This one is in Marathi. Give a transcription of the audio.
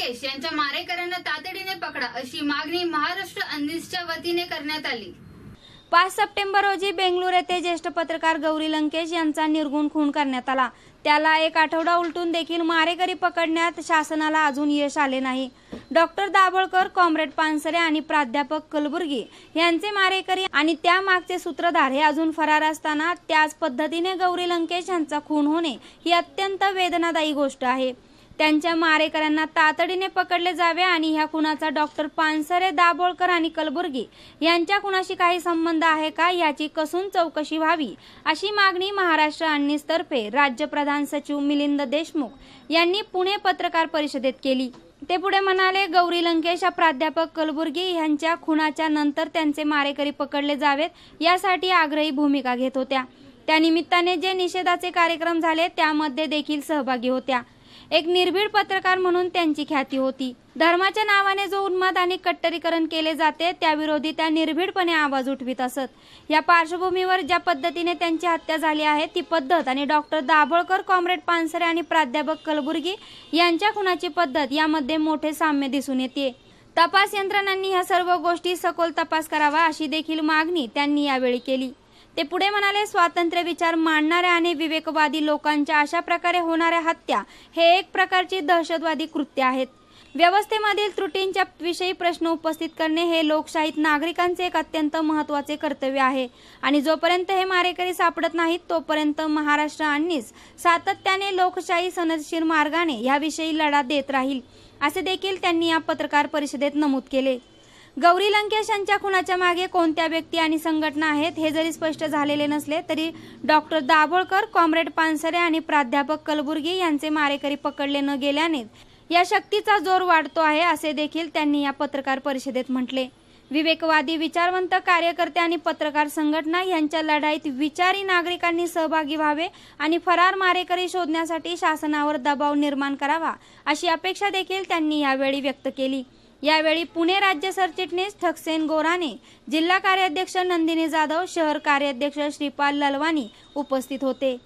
लंकेश यांच्या मारेकऱ्यांना तातडीने पकडा अशी मागणी महाराष्ट्र अंदिसच्या वतीने करण्यात आली पाच सप्टेंबर रोजी बेंगलोर येथे ज्येष्ठ पत्रकार गौरी लंकेश यांचा निर्गुण खून करण्यात आला त्याला एक आठवडा उलटून देखील मारेकरी पकडण्यात शासनाला अजून यश आले नाही डॉक्टर दाभोळकर कॉम्रेड पानसरे आणि प्राध्यापक कलबुर्गी यांचे मारेकरी आणि त्यामागचे सूत्रधार हे अजून फरार असताना त्याच पद्धतीने गौरी लंकेश यांचा खून होणे ही अत्यंत वेदनादायी गोष्ट आहे त्यांच्या मारेकऱ्यांना तातडीने पकडले जावे आणि ह्या खुनाचा डॉक्टर पानसरे दाभोळकर आणि कलबुर्गी यांच्या खुनाशी काही संबंध आहे का याची कसून चौकशी व्हावी अशी मागणी महाराष्ट्र आणणीसतर्फे राज्य प्रधान सचिव मिलिंद देशमुख यांनी पुणे पत्रकार परिषदेत केली ते पुढे म्हणाले गौरी लंकेश प्राध्यापक कलबुर्गी यांच्या खुनाच्या नंतर त्यांचे मारेकरी पकडले जावेत यासाठी आग्रही भूमिका घेत होत्या त्यानिमित्ताने जे निषेधाचे कार्यक्रम झाले त्यामध्ये देखील सहभागी होत्या एक निर्भीड पत्रकार म्हणून त्यांची ख्याती होती धर्माच्या नावाने जो उन्माद आणि कट्टरीकरण केले जाते त्याविरोधी त्या निर्भीडपणे आवाज उठवित असत या पार्श्वभूमीवर ज्या पद्धतीने त्यांची हत्या झाली आहे ती पद्धत आणि डॉक्टर दाभोळकर कॉम्रेड पानसरे आणि प्राध्यापक कलबुर्गी यांच्या खुनाची पद्धत यामध्ये मोठे साम्य दिसून येते तपास यंत्रणांनी ह्या सर्व गोष्टी सखोल तपास करावा अशी देखील मागणी त्यांनी यावेळी केली ते पुढे म्हणाले स्वातंत्र्य विचार मांडणाऱ्या आणि विवेकवादी लोकांच्या अशा प्रकारे होणाऱ्या हत्या हे एक प्रकारची दहशतवादी कृत्य आहेत व्यवस्थेमधील त्रुटींच्या विषयी प्रश्न उपस्थित करणे हे लोकशाहीत नागरिकांचे एक अत्यंत महत्वाचे कर्तव्य आहे आणि जोपर्यंत हे मारेकरी सापडत नाहीत तोपर्यंत महाराष्ट्र महाराष्ट्रांनीच सातत्याने लोकशाही सनदशीर मार्गाने याविषयी लढा देत राहील असे देखील त्यांनी या पत्रकार परिषदेत नमूद केले गौरी लंकेश यांच्या खुनाच्या मागे कोणत्या व्यक्ती आणि संघटना आहेत हे जरी स्पष्ट झालेले नसले तरी डॉक्टर दाभोळकर कॉम्रेड पानसरे आणि प्राध्यापक कलबुर्गी यांचे मारेकरी पकडले न गेल्याने या शक्तीचा जोर वाढतो आहे असे देखील त्यांनी या पत्रकार परिषदेत म्हटले विवेकवादी विचारवंत कार्यकर्ते आणि पत्रकार संघटना यांच्या लढाईत विचारी नागरिकांनी सहभागी व्हावे आणि फरार मारेकरी शोधण्यासाठी शासनावर दबाव निर्माण करावा अशी अपेक्षा देखील त्यांनी यावेळी व्यक्त केली यावेळी पुणे राज्य सरचिटणीस ठकसेन गोराने जिल्हा कार्याध्यक्ष नंदिनी जाधव शहर कार्याध्यक्ष श्रीपाल ललवानी उपस्थित होते